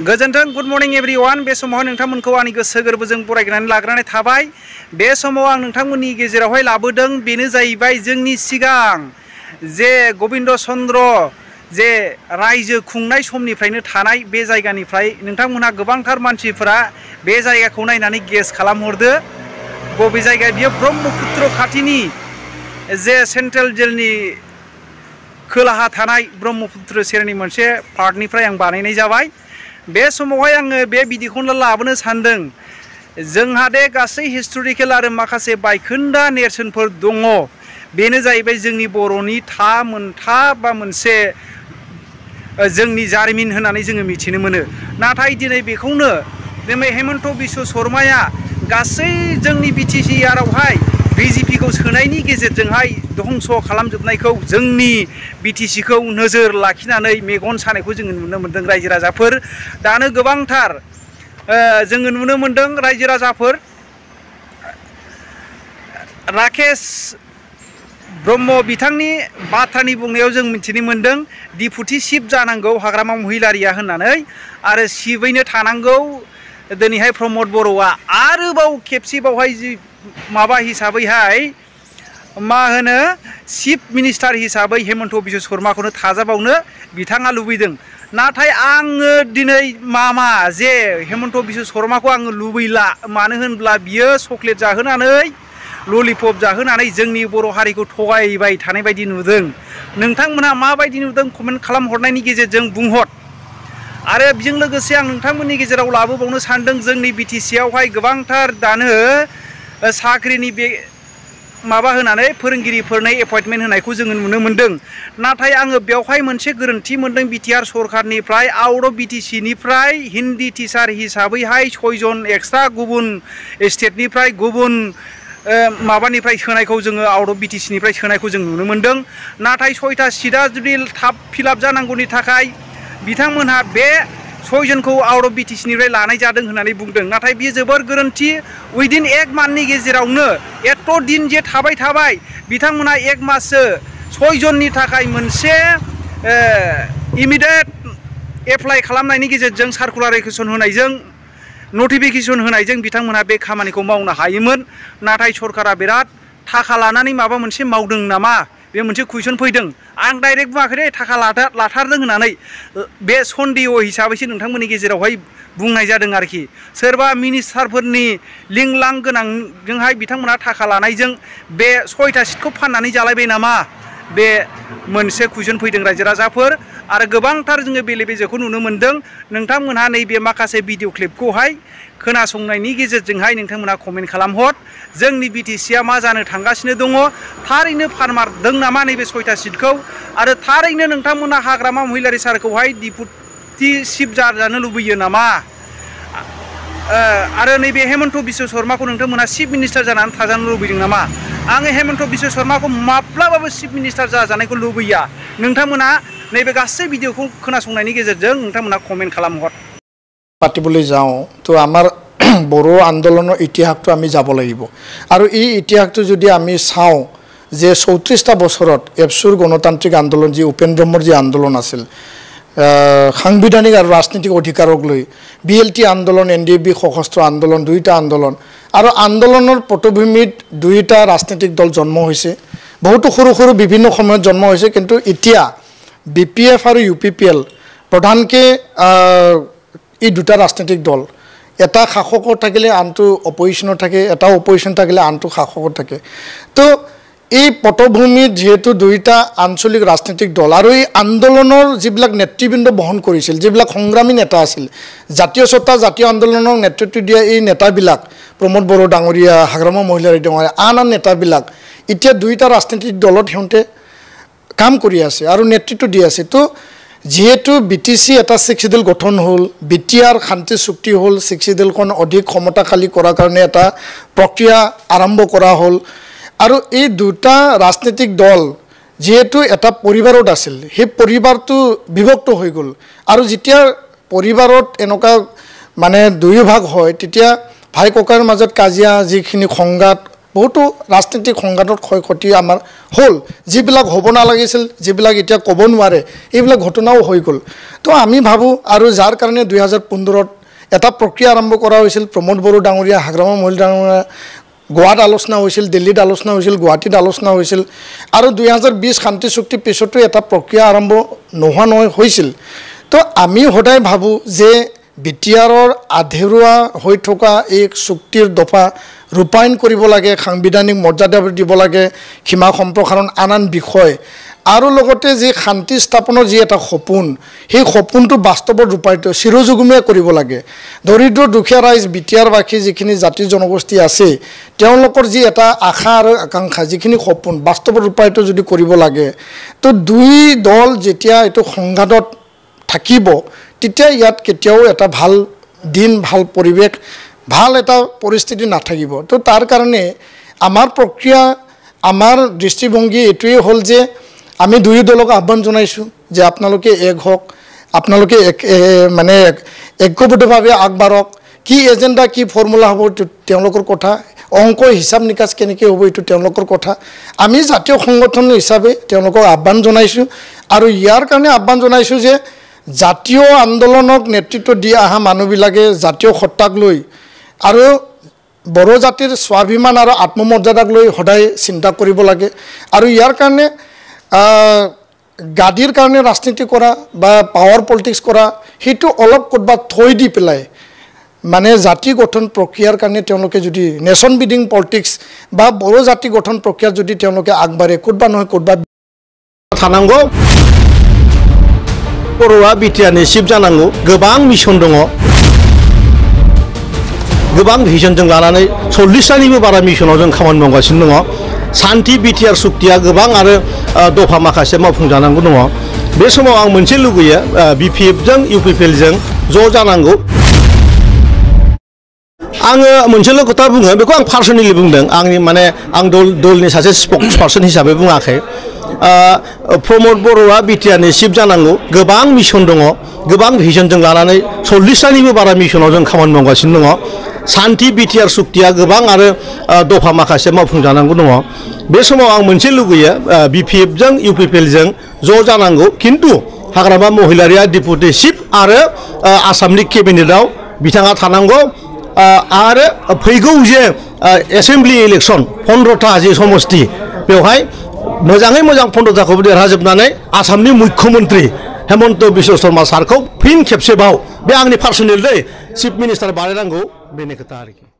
गोजोन्थों good morning everyone बे समाव नोंथांमोनखौ आंनि गोसो गोरबोजों बरायग्रोनानै लाग्रोनानै थाबाय बे समाव आं नोंथांमोननि गेजेरावहाय लाबोदों बेनो जाहैबाय जोंनि सिगां जे गबिन्द चन्द्र जे रायजो खुंनाय समनिफ्रायनो थानाय बे जायगानिफ्राय नोंथांमोनहा गोबांथार मानसिफोरा बे जायगाखौ नायनानै गेस खालामहरदो बबे जायगाया बियो ब्रह्मपुत्र खाथिनि जे सेन्ट्रेल जेलनि खोलाहा थानाय ब्रह्मपुत्र सेरनि मोनसे पार्कनिफ्राय आं बानायनाय जाबाय बे समावहाय आङो बे बिदिखौनो लाबोनो सानदों जोंहा दे गासै हिस्ट'रिकेल आरो माखासे बायखोन्दा नेरसोनफोर दङ बेनो जाहैबाय जोंनि बर'नि था मोनथा बा मोनसे जारिमिन होननानै मिथिनो मोनो नाथाय दिनै बेखौनो दिनै हेमन्त बिश्व शर्माया गासै जोंनि बि टि सि आरआवहाय बिजेपिखौ सोनायनि धंस' खालामजोबनायखौ जोंनि बिटिसिखौ नोजोर लाखिनानै मेगन सानायखौ जोङो नुनो मोन्दों रायजो राजाफोर दानो गोबांथार जोङो नुनो मोन्दों रायजो राजाफोर राकेश ब्रह्म बिथांनि बाथ्रानि बुंनायाव जों मिथिनो मोन्दों डिपुटि चिफ जानांगौ हाग्रामा महिलारिया होननानै आरो चिफैनो थानांगौ दिनैहाय प्रमद बर'आ आरोबाव खेबसेबावहाय जि माबा हिसाबैहाय मा होनो चिफ मिनिस्टार हिसाबै हेमन्त बिश्व शर्माखौनो थाजाबावनो बिथाङा लुबैदों नाथाय आङो दिनै मा मा जे हेमन्त बिश्व शर्माखौ आङो लुबैला मानो होनब्ला बियो चक्लेट जाहोनानै ललिपप जाहोनानै जोंनि बर' हारिखौ थगायबाय थानाय बायदि नुदों नोंथांमोना माबायदि नुदों कमेन्ट खालामहरनायनि गेजेरजों बुंहर आरो बिजों लोगोसे आं नोंथांमोननि गेजेराव लाबोबावनो सान्दों जोंनि बि टि सि आवहाय गोबांथार दानो साख्रिनि बे माबा होनानै फोरोंगिरिफोरनो एपइन्टमेन्ट होनायखौ जोङो नुनो मोन्दों नाथाय आङो बेवहाय मोनसे गोरोन्थि मोन्दों बिटिआर सरकारनिफ्राय आउट अफ बिटिसिनिफ्राय हिन्दी टिचार हिसाबैहाय सयजन एक्सट्रा गुबुन स्टेटनिफ्राय गुबुन माबानिफ्राय सोनायखौ जोङो आउट अफ बिटिसिनिफ्राय सोनायखौ जों नुनो मोन्दों नाथाय सयथा सिटआ जुदि थाब फिलाप जानांगौनि थाखाय बिथांमोनहा बे सयजनखौ आउट अफ बिटिसिनिफ्राय लानाय जादों होननानै बुंदों नाथाय बियो जोबोर गोरोन्थि उइदिन एक मान्थनि गेजेरावनो एथ' दिन जे थाबाय थाबाय बिथांमोना एक माससो सयजननि थाखाय मोनसे इमिडियेट एप्लाइ खालामनायनि गेजेरजों सारकुलार एकेसन होनायजों नटिफिकेसन होनायजों बिथांमोना बे खामानिखौ मावनो हायोमोन नाथाय सरकारा बिराद थाखा लानानै माबा मोनसे मावदों नामा बे मोनसे कुइसन फैदों आं डाइरेक्ट बुङाखै दे थाखा लाथार लाथारदों होननानै बे सन्देह हिसाबैसो नोंथांमोननि गेजेरावहाय बुंनाय जादों आरोखि सोरबा मिनिस्टारफोरनि लिंलां गोनांजोंहाय बिथांमोना थाखा लानायजों बे सयथा सिटखौ फाननानै जालायबाय नामा बे मोनसे कुइसन फैदों रायजो राजाफोर आरो गोबांथार जोङो बेले बेजेखौ नुनो मोन्दों नोंथांमोनहा नैबे माखासे भिडिअ क्लिपखौहाय खोनासंनायनि गेजेरजोंहाय नोंथांमोनहा कमेन्ट खालामहर जोंनि बि मा जानो थांगासिनो दङ थारैनो फानमारदों नामा नैबे सयथा सिटखौ आरो थारैनो नोंथांमोनहा हाग्रामा महिलारि सारखौहाय डिपुटि चिफ जाजानो लुबैयो नामा आरो नैबे हेमन्त विश्व शर्माखौ नोंथांमोना चिफ मिनिस्टार जानानै थाजानो लुबैदों नामा आं हेमन्त विश्व शर्माखौ माब्लाबाबो चिफ मिनिस्टार जाजानायखौ लुबैया नोंथांमोना नैबे गासै भिडिअखौ खोनासंनायनि गेजेरजों नोंथांमोना कमेन्ट खालामहर পাতিবলৈ যাওঁ তো আমাৰ বড়ো আন্দোলনৰ ইতিহাসটো আমি যাব লাগিব আৰু এই ইতিহাসটো যদি আমি চাওঁ যে চৌত্ৰিছটা বছৰত এফচুৰ গণতান্ত্ৰিক আন্দোলন যি উপেন ব্ৰহ্মৰ যি আন্দোলন আছিল সাংবিধানিক আৰু ৰাজনৈতিক অধিকাৰক লৈ বি এল টি আন্দোলন এন ডি এ বি সশস্ত্ৰ আন্দোলন দুয়োটা আন্দোলন আৰু আন্দোলনৰ পটভূমিত দুয়োটা ৰাজনৈতিক দল জন্ম হৈছে বহুতো সৰু সৰু বিভিন্ন সময়ত জন্ম হৈছে কিন্তু এতিয়া বি পি এফ আৰু ইউ পি পি এল প্ৰধানকৈ এই দুটা ৰাজনৈতিক দল এটা শাসকৰ থাকিলে আনটো অপজিশ্যনত থাকে এটা অপজিশ্যন থাকিলে আনটো শাসকত থাকে তো এই পটভূমিত যিহেতু দুইটা আঞ্চলিক ৰাজনৈতিক দল আৰু এই আন্দোলনৰ যিবিলাক নেতৃবৃন্দ বহন কৰিছিল যিবিলাক সংগ্ৰামী নেতা আছিল জাতীয় স্বতা জাতীয় আন্দোলনক নেতৃত্ব দিয়া এই নেতাবিলাক প্ৰমোদ বড়ো ডাঙৰীয়া হাগ্ৰামা মহিলাৰী ডাঙৰীয়া আন আন নেতাবিলাক এতিয়া দুয়োটা ৰাজনৈতিক দলত সিহঁতে কাম কৰি আছে আৰু নেতৃত্ব দি আছে তো যিহেতু বি টি চি এটা চিক্সিডেল গঠন হ'ল বি টি আৰ শান্তি চুক্তি হ'ল চিক্সিডেলখন অধিক ক্ষমতাশালী কৰাৰ কাৰণে এটা প্ৰক্ৰিয়া আৰম্ভ কৰা হ'ল আৰু এই দুটা ৰাজনৈতিক দল যিহেতু এটা পৰিবাৰত আছিল সেই পৰিবাৰটো বিভক্ত হৈ গ'ল আৰু যেতিয়া পৰিবাৰত এনেকুৱা মানে দুয়োভাগ হয় তেতিয়া ভাই ককাৰ মাজত কাজিয়া যিখিনি সংঘাত বহুতো ৰাজনৈতিক সংঘাতত ক্ষয় ক্ষতি আমাৰ হ'ল যিবিলাক হ'ব নালাগিছিল যিবিলাক এতিয়া ক'ব নোৱাৰে এইবিলাক ঘটনাও হৈ গ'ল তো আমি ভাবোঁ আৰু যাৰ কাৰণে দুহেজাৰ পোন্ধৰত এটা প্ৰক্ৰিয়া আৰম্ভ কৰা হৈছিল প্ৰমোদ বড়ো ডাঙৰীয়া হাগ্ৰামা মহিল ডাঙৰীয়া গোৱাত আলোচনা হৈছিল দিল্লীত আলোচনা হৈছিল গুৱাহাটীত আলোচনা হৈছিল আৰু দুই হাজাৰ বিছ শান্তি চুক্তিৰ পিছতো এটা প্ৰক্ৰিয়া আৰম্ভ নোহোৱা নহয় হৈছিল তো আমি সদায় ভাবোঁ যে বি টি আৰৰ আধেৰুৱা হৈ থকা এই চুক্তিৰ দফা ৰূপায়ণ কৰিব লাগে সাংবিধানিক মৰ্যাদা দিব লাগে সীমা সম্প্ৰসাৰণ আন আন বিষয় আৰু লগতে যি শান্তি স্থাপনৰ যি এটা সপোন সেই সপোনটো বাস্তৱত ৰূপায়িত চিৰযুগমীয়া কৰিব লাগে দৰিদ্ৰ দুখীয়া ৰাইজ বি টি আৰবাসী যিখিনি জাতি জনগোষ্ঠী আছে তেওঁলোকৰ যি এটা আশা আৰু আকাংক্ষা যিখিনি সপোন বাস্তৱত ৰূপায়িত যদি কৰিব লাগে তো দুই দল যেতিয়া এইটো সংঘাতত থাকিব তেতিয়া ইয়াত কেতিয়াও এটা ভাল দিন ভাল পৰিৱেশ ভাল এটা পৰিস্থিতি নাথাকিব তো তাৰ কাৰণে আমাৰ প্ৰক্ৰিয়া আমাৰ দৃষ্টিভংগী এইটোৱেই হ'ল যে আমি দুয়ো দলক আহ্বান জনাইছোঁ যে আপোনালোকে এক হওক আপোনালোকে এক মানে ঐক্যবদ্ধভাৱে আগবাঢ়ক কি এজেণ্ডা কি ফৰ্মুলা হ'ব এইটো তেওঁলোকৰ কথা অংক হিচাপ নিকাচ কেনেকৈ হ'ব এইটো তেওঁলোকৰ কথা আমি জাতীয় সংগঠন হিচাপে তেওঁলোকক আহ্বান জনাইছোঁ আৰু ইয়াৰ কাৰণে আহ্বান জনাইছোঁ যে জাতীয় আন্দোলনক নেতৃত্ব দি অহা মানুহবিলাকে জাতীয় সত্তাক লৈ আৰু বড়ো জাতিৰ স্বাভিমান আৰু আত্মমৰ্যাদাক লৈ সদায় চিন্তা কৰিব লাগে আৰু ইয়াৰ কাৰণে গাদীৰ কাৰণে ৰাজনীতি কৰা বা পাৱাৰ পলিটিক্স কৰা সেইটো অলপ ক'ৰবাত থৈ দি পেলাই মানে জাতি গঠন প্ৰক্ৰিয়াৰ কাৰণে তেওঁলোকে যদি নেশ্যন বিল্ডিং পলিটিক্স বা বড়ো জাতি গঠন প্ৰক্ৰিয়াত যদি তেওঁলোকে আগবাঢ়ে ক'ৰবাত নহয় ক'ৰবাত থানাংগ বৰুৱা বিটিআৰনি চিফ জানাংগো গোবাং মিছন দঙ গোবাং ভিজনজন লানানে চল্লিশটানিবো বাৰা মিছনাও যোন খামানি মাগাসিনো দঙ सान्थि बिटिआर सुक्तिया गोबां आरो दफा माखासे मावफुंजानांगौ दङ बे समाव आं मोनसे लुगैयो बिपिएफजों इउपिपिएलजों ज' जानांगौ आङो मोनसेल' खोथा बुङो बेखौ आं पार्सनेलि बुंदों आंनि माने आं दल दलनि सासे स्पक्स पार्सन हिसाबै बुङाखै प्रमद बर'आ बिटिआरनि चिफ जानांगौ गोबां मिसन दङ गोबां भिजन जों लानानै सल्लिसानिबो बारा मिसनाव जों खामानि मावगासिनो दङ सान्थि बिटिआर सुक्तिया गोबां आरो दफा माखासे मावफुंजानांगौ दङ बे समाव आं मोनसे लुगैयो बिपिएफजों इउपिपिएलजों ज' जानांगौ खिन्थु हाग्रामा महिलारिया डिपुटि चिफ आरो आसामनि केबिनेटआव बिथाङा थानांगौ आरो फैगौ जे एसेम्ब्लि इलेक्सन फन्द्रथा जे समस्ति बेवहाय मोजाङै मोजां फन्द्रथाखौबो देरहाजोबनानै आसामनि मुख्यमन्त्रि हेमन्त बिश्व शर्मा सारखौ फिन खेबसेबाव बे आंनि पार्सनेल दै चिफ मिनिस्टार बानायनांगौ බෙන එක තාරකින්.